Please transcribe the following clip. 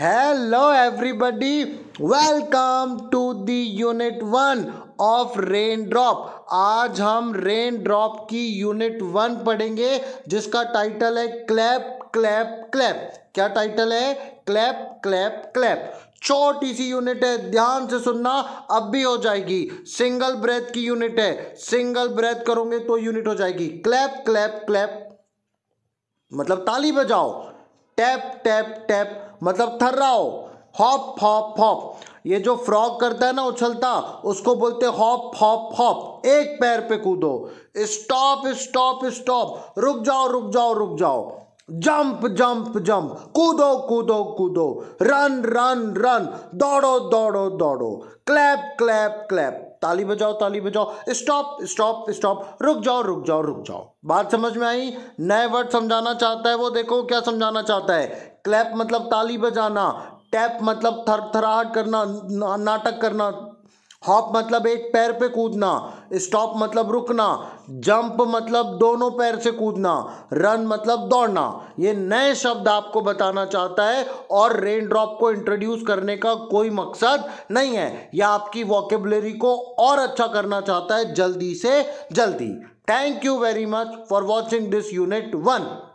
hello everybody welcome to the unit one of rain drop आज हम rain drop की unit one पढ़ेंगे जिसका टाइटल है क्लैप क्लैप क्लैप क्या टाइटल है क्लैप क्लैप क्लैप छोटी सी यूनिट है ध्यान से सुनना अब भी हो जाएगी सिंगल ब्रेथ की यूनिट है सिंगल ब्रेथ करोगे तो यूनिट हो जाएगी क्लैप क्लैप क्लैप मतलब ताली बजाओ टैप टैप टैप मतलब थर्राओ हॉप हॉप हॉप ये जो फ्रॉग करता है ना उछलता उसको बोलते हॉप हॉप हॉप एक पैर पे कूदो स्टॉप स्टॉप स्टॉप रुक जाओ रुक जाओ रुक जाओ जंप जंप जंप कूदो कूदो कूदो रन रन रन दौड़ो दौड़ो दौड़ो क्लैप क्लैप क्लैप ताली बजाओ ताली बजाओ स्टॉप स्टॉप स्टॉप रुक जाओ रुक जाओ रुक जाओ बात समझ में आई नए वर्ड समझाना चाहता है वो देखो क्या समझाना चाहता है क्लैप मतलब ताली बजाना टैप मतलब थर थराहट करना नाटक करना हॉप मतलब एक पैर पे कूदना स्टॉप मतलब रुकना जंप मतलब दोनों पैर से कूदना रन मतलब दौड़ना ये नए शब्द आपको बताना चाहता है और रेन ड्रॉप को इंट्रोड्यूस करने का कोई मकसद नहीं है यह आपकी वॉकेबलरी को और अच्छा करना चाहता है जल्दी से जल्दी thank you very much for watching this unit one